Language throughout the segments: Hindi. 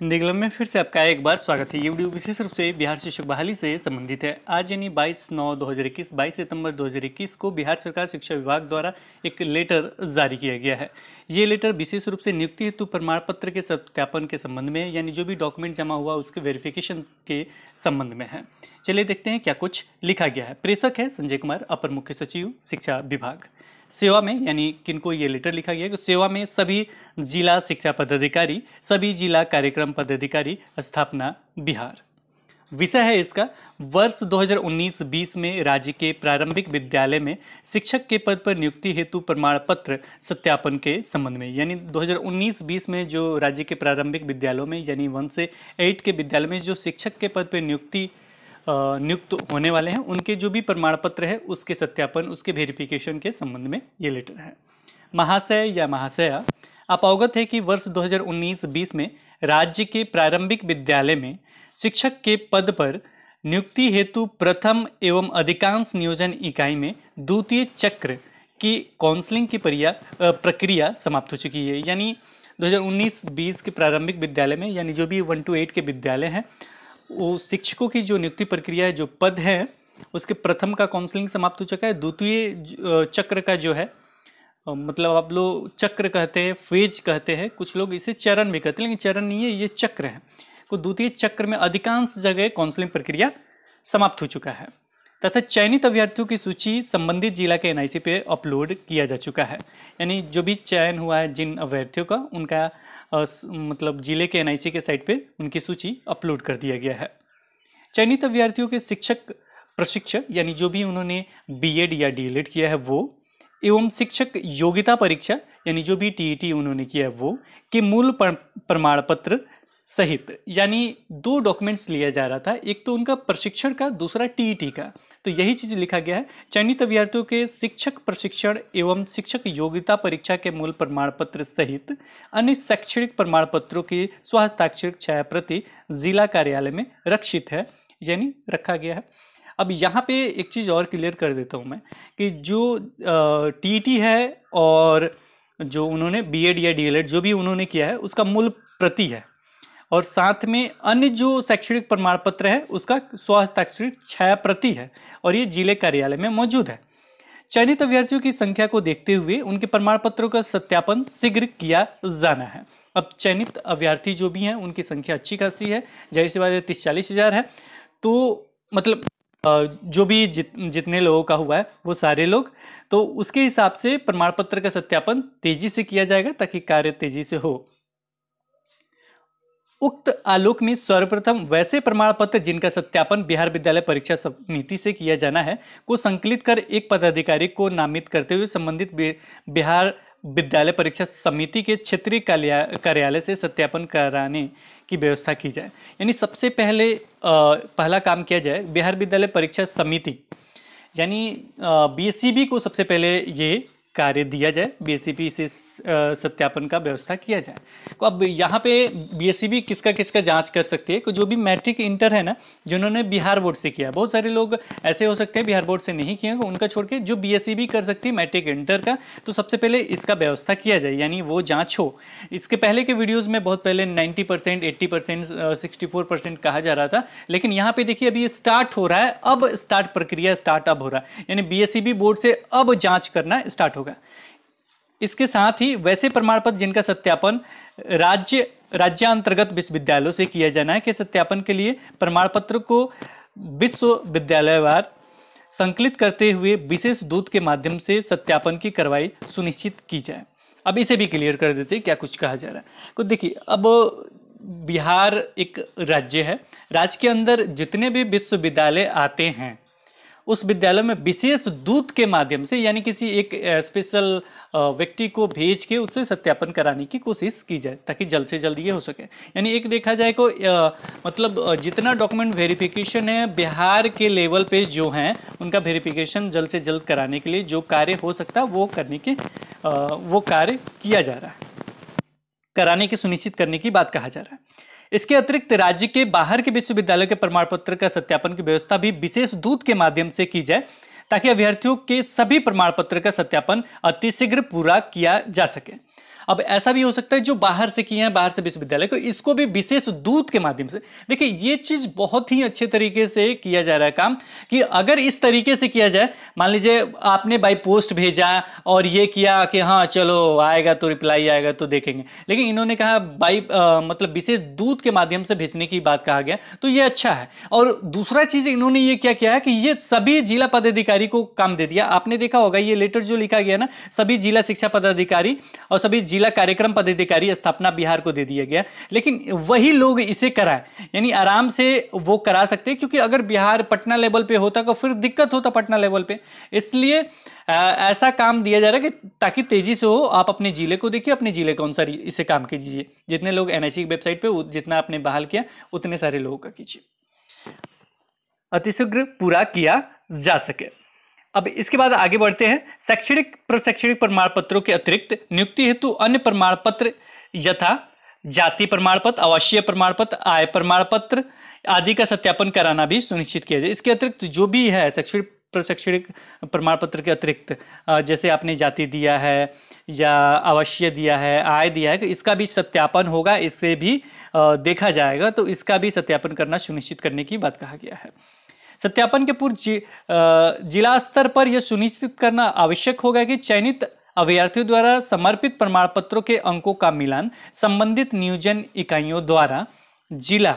हिंदी क्लब में फिर से आपका एक बार स्वागत है ये वीडियो विशेष रूप से बिहार शिक्षक बहाली से संबंधित है आज यानी 22 नौ 2021 22 सितंबर 2021 को बिहार सरकार शिक्षा विभाग द्वारा एक लेटर जारी किया गया है ये लेटर विशेष रूप से नियुक्ति हेतु प्रमाण पत्र के सत्यापन के संबंध में यानी जो भी डॉक्यूमेंट जमा हुआ उसके वेरिफिकेशन के संबंध में है चलिए देखते हैं क्या कुछ लिखा गया है प्रेषक है संजय कुमार अपर मुख्य सचिव शिक्षा विभाग सेवा में यानी किनको ये लेटर लिखा गया कि सेवा में सभी जिला शिक्षा पदाधिकारी सभी जिला कार्यक्रम पदाधिकारी स्थापना बिहार विषय है इसका वर्ष 2019-20 में राज्य के प्रारंभिक विद्यालय में शिक्षक के पद पर नियुक्ति हेतु प्रमाण पत्र सत्यापन के संबंध में यानी 2019-20 में जो राज्य के प्रारंभिक विद्यालयों में यानी वन से एट के विद्यालय में जो शिक्षक के पद पर नियुक्ति नियुक्त होने वाले हैं उनके जो भी प्रमाण पत्र है उसके सत्यापन उसके वेरिफिकेशन के संबंध में ये लेटर है महाशय या महाशया आप अवगत है कि वर्ष 2019-20 में राज्य के प्रारंभिक विद्यालय में शिक्षक के पद पर नियुक्ति हेतु प्रथम एवं अधिकांश नियोजन इकाई में द्वितीय चक्र की काउंसलिंग की प्रक्रिया प्रक्रिया समाप्त हो चुकी है यानी 2019-20 के प्रारंभिक विद्यालय में यानी जो भी वन टू एट के विद्यालय हैं वो शिक्षकों की जो नियुक्ति प्रक्रिया है जो पद है उसके प्रथम का काउंसलिंग समाप्त हो चुका है द्वितीय चक्र का जो है मतलब आप लोग चक्र कहते हैं फेज कहते हैं कुछ लोग इसे चरण भी कहते हैं लेकिन चरण नहीं है ये चक्र है तो द्वितीय चक्र में अधिकांश जगह काउंसलिंग प्रक्रिया समाप्त हो चुका है तथा चयनित अभ्यर्थियों की सूची संबंधित जिला के एनआईसी पे अपलोड किया जा चुका है यानी जो भी चयन हुआ है जिन अभ्यर्थियों का उनका मतलब जिले के एनआईसी के साइट पे उनकी सूची अपलोड कर दिया गया है चयनित अभ्यर्थियों के शिक्षक प्रशिक्षक यानी जो भी उन्होंने बीएड या डीएलएड e किया है वो एवं शिक्षक योग्यता परीक्षा यानी जो भी टीईटी e उन्होंने किया है वो के मूल प्रमाण पत्र सहित यानी दो डॉक्यूमेंट्स लिया जा रहा था एक तो उनका प्रशिक्षण का दूसरा टीईटी e का तो यही चीज़ लिखा गया है चयनित अभ्यर्थियों के शिक्षक प्रशिक्षण एवं शिक्षक योग्यता परीक्षा के मूल प्रमाण पत्र सहित अन्य शैक्षणिक प्रमाण पत्रों की छाया छायाप्रति जिला कार्यालय में रक्षित है यानी रखा गया है अब यहाँ पे एक चीज़ और क्लियर कर देता हूँ मैं कि जो टी e है और जो उन्होंने बी या डी जो भी उन्होंने किया है उसका मूल प्रति है और साथ में अन्य जो शैक्षणिक प्रमाण पत्र है उसका स्वहस्ताक्षरित छाया प्रति है और ये जिले कार्यालय में मौजूद है चयनित अभ्यर्थियों की संख्या को देखते हुए उनके प्रमाण पत्रों का सत्यापन शीघ्र किया जाना है अब चयनित अभ्यर्थी जो भी हैं उनकी संख्या अच्छी खासी है जाहिर सी बात है तीस चालीस हज़ार है तो मतलब जो भी जित जितने लोगों का हुआ है वो सारे लोग तो उसके हिसाब से प्रमाण पत्र का सत्यापन तेज़ी से किया जाएगा ताकि कार्य तेज़ी से हो उक्त आलोक में सर्वप्रथम वैसे प्रमाण पत्र जिनका सत्यापन बिहार विद्यालय परीक्षा समिति से किया जाना है को संकलित कर एक पदाधिकारी को नामित करते हुए संबंधित बिहार विद्यालय परीक्षा समिति के क्षेत्रीय कार्यालय से सत्यापन कराने की व्यवस्था की जाए यानी सबसे पहले आ, पहला काम किया जाए बिहार विद्यालय परीक्षा समिति यानी बी e को सबसे पहले ये कार्य दिया जाए बी e से सत्यापन का व्यवस्था किया जाए तो अब यहाँ पे बी e किसका किसका जांच कर सकती है जो भी मैट्रिक इंटर है ना जिन्होंने बिहार बोर्ड से किया बहुत सारे लोग ऐसे हो सकते हैं बिहार बोर्ड से नहीं किए उनका छोड़ के जो बी e कर सकती है मैट्रिक इंटर का तो सबसे पहले इसका व्यवस्था किया जाए यानी वो जाँच हो इसके पहले के वीडियोज़ में बहुत पहले ninety percent eighty percent sixty four percent कहा जा रहा था लेकिन यहाँ पे देखिए अभी स्टार्ट हो रहा है अब स्टार्ट प्रक्रिया स्टार्ट अब हो रहा है यानी बी बोर्ड से अब जाँच करना स्टार्ट होगा होगा इसके साथ ही वैसे प्रमाण पत्र जिनका सत्यापन राज्य राज्य अंतर्गत विश्वविद्यालयों से किया जाना है कि सत्यापन के लिए प्रमाण पत्र को विश्वविद्यालयवार संकलित करते हुए विशेष दूत के माध्यम से सत्यापन की कार्रवाई सुनिश्चित की जाए अब इसे भी क्लियर कर देते हैं क्या कुछ कहा जा रहा है तो देखिए अब बिहार एक राज्य है राज्य के अंदर जितने भी विश्वविद्यालय आते हैं उस विद्यालय में विशेष दूत के माध्यम से यानी किसी एक स्पेशल व्यक्ति को भेज के उससे सत्यापन कराने की कोशिश की जाए ताकि जल्द से जल्द ये हो सके यानी एक देखा जाए को तो, मतलब जितना डॉक्यूमेंट वेरिफिकेशन है बिहार के लेवल पे जो हैं उनका वेरिफिकेशन जल्द से जल्द कराने के लिए जो कार्य हो सकता है वो करने के वो कार्य किया जा रहा है कराने के सुनिश्चित करने की बात कहा जा रहा है इसके अतिरिक्त राज्य के बाहर के विश्वविद्यालय के प्रमाण पत्र का सत्यापन की व्यवस्था भी विशेष दूत के माध्यम से की जाए ताकि अभ्यर्थियों के सभी प्रमाण पत्र का सत्यापन अतिशीघ्र पूरा किया जा सके अब ऐसा भी हो सकता है जो बाहर से किए हैं बाहर से विश्वविद्यालय को इसको भी विशेष दूत के माध्यम से देखिए ये चीज़ बहुत ही अच्छे तरीके से किया जा रहा है काम कि अगर इस तरीके से किया जाए मान लीजिए आपने बाई पोस्ट भेजा और ये किया कि हाँ चलो आएगा तो रिप्लाई आएगा तो देखेंगे लेकिन इन्होंने कहा बाई मतलब विशेष दूत के माध्यम से भेजने की बात कहा गया तो ये अच्छा है और दूसरा चीज़ इन्होंने ये क्या किया है कि ये सभी जिला पदाधिकारी को काम दे दिया आपने देखा होगा ये लेटर जो लिखा गया ना सभी जिला शिक्षा पदाधिकारी और सभी जिला कार्यक्रम पदाधिकारी स्थापना बिहार को दे दिया गया लेकिन वही लोग इसे कराएं यानी आराम से वो करा सकते हैं क्योंकि अगर बिहार पटना लेवल पे होता तो फिर दिक्कत होता पटना लेवल पे इसलिए आ, ऐसा काम दिया जा रहा है कि ताकि तेजी से हो आप अपने जिले को देखिए अपने जिले का अनुसार इसे काम कीजिए जितने लोग एन की वेबसाइट पर जितना आपने बहाल किया उतने सारे लोगों का कीजिए अतिशीघ्र पूरा किया जा सके अब इसके बाद आगे बढ़ते हैं शैक्षणिक प्रशैक्षणिक प्रमाण पत्रों के अतिरिक्त नियुक्ति हेतु अन्य प्रमाण पत्र यथा जाति प्रमाण पत्र आवासीय प्रमाण पत्र आय प्रमाण पत्र आदि का सत्यापन कराना भी सुनिश्चित किया जाए इसके अतिरिक्त जो भी है शैक्षणिक प्रशैक्षणिक प्रमाण पत्र के अतिरिक्त जैसे आपने जाति दिया है या अवश्य दिया है आय दिया है तो इसका भी सत्यापन होगा इसे भी देखा जाएगा तो इसका भी सत्यापन करना सुनिश्चित करने की बात कहा गया है सत्यापन के पूर्व जि, जिला स्तर पर यह सुनिश्चित करना आवश्यक होगा कि चयनित अभ्यर्थियों द्वारा समर्पित प्रमाण पत्रों के अंकों का मिलान संबंधित नियोजन इकाइयों द्वारा जिला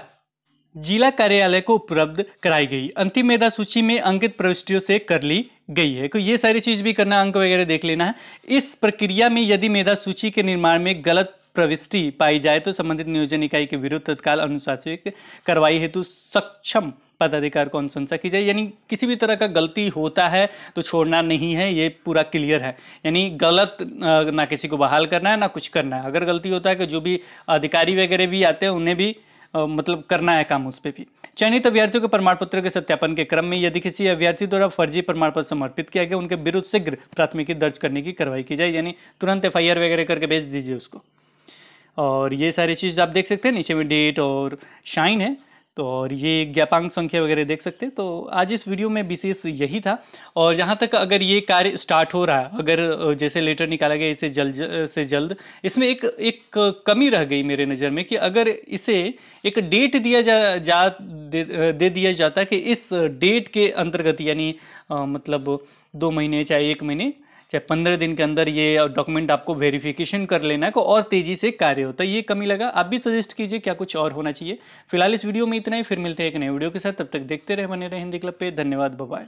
जिला कार्यालय को उपलब्ध कराई गई अंतिम मेधा सूची में अंकित प्रविष्टियों से कर ली गई है तो ये सारी चीज़ भी करना अंक वगैरह देख लेना है इस प्रक्रिया में यदि मेधा सूची के निर्माण में गलत प्रविष्टि पाई जाए तो संबंधित नियोजन इकाई के विरुद्ध तत्काल अनुशासनिक कार्रवाई हेतु सक्षम पदाधिकार को अनुशंसा की जाए यानी किसी भी तरह का गलती होता है तो छोड़ना नहीं है ये पूरा क्लियर है यानी गलत ना किसी को बहाल करना है ना कुछ करना है अगर गलती होता है कि जो भी अधिकारी वगैरह भी आते हैं उन्हें भी मतलब करना है काम उस पर भी चयनित अभ्यर्थियों के प्रमाण पत्र के सत्यापन के क्रम में यदि किसी अभ्यर्थी द्वारा फर्जी प्रमाण पत्र समर्पित किया गया उनके विरुद्ध शीघ्र प्राथमिकी दर्ज करने की कार्रवाई की जाए यानी तुरंत एफ वगैरह करके भेज दीजिए उसको और ये सारी चीज़ आप देख सकते हैं नीचे में डेट और शाइन है तो और ये ज्ञापांग संख्या वगैरह देख सकते हैं तो आज इस वीडियो में विशेष यही था और यहाँ तक अगर ये कार्य स्टार्ट हो रहा है अगर जैसे लेटर निकाला गया इसे जल्द से जल्द इसमें एक एक कमी रह गई मेरे नज़र में कि अगर इसे एक डेट दिया जा, जा दे, दे दिया जाता कि इस डेट के अंतर्गत यानी मतलब दो महीने चाहे एक महीने चाहे पंद्रह दिन के अंदर ये डॉक्यूमेंट आपको वेरिफिकेशन कर लेना है को और तेज़ी से कार्य होता है ये कमी लगा आप भी सजेस्ट कीजिए क्या कुछ और होना चाहिए फिलहाल इस वीडियो में इतना ही फिर मिलते हैं एक नए वीडियो के साथ तब तक देखते रहे बने रहे हिंदी क्लब पे धन्यवाद बाय